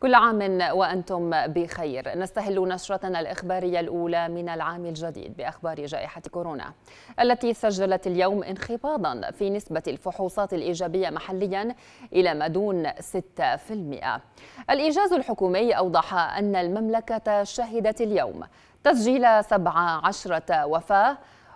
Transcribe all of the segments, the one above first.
كل عام وأنتم بخير نستهل نشرتنا الإخبارية الأولى من العام الجديد بأخبار جائحة كورونا التي سجلت اليوم انخفاضا في نسبة الفحوصات الإيجابية محليا إلى ما دون 6% الإيجاز الحكومي أوضح أن المملكة شهدت اليوم تسجيل 17 وفاة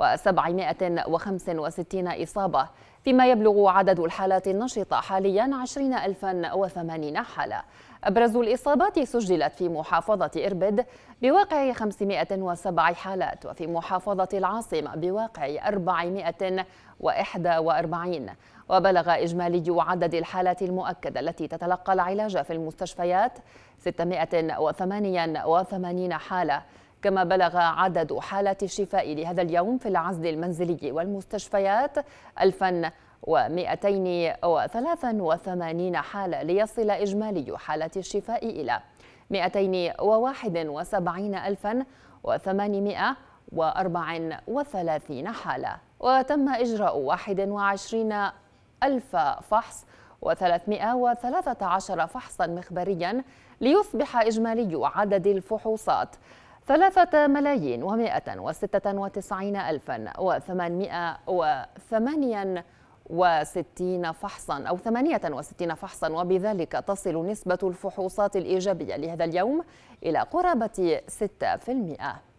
و765 إصابة فيما يبلغ عدد الحالات النشطة حاليا 20080 حالة أبرز الإصابات سجلت في محافظة إربد بواقع 507 حالات وفي محافظة العاصمة بواقع 441 وبلغ إجمالي عدد الحالات المؤكدة التي تتلقى العلاج في المستشفيات 688 حالة كما بلغ عدد حالات الشفاء لهذا اليوم في العزل المنزلي والمستشفيات 1283 حالة ليصل إجمالي حالات الشفاء إلى 271834 حالة وتم إجراء 21 ألف فحص و313 فحصا مخبريا ليصبح إجمالي عدد الفحوصات ثلاثة ملايين ومائة وستة وتسعين ألفا وثمانمائة وثمانيا وستين فحصا أو ثمانية وستين فحصا وبذلك تصل نسبة الفحوصات الإيجابية لهذا اليوم إلى قرابة ستة في المئة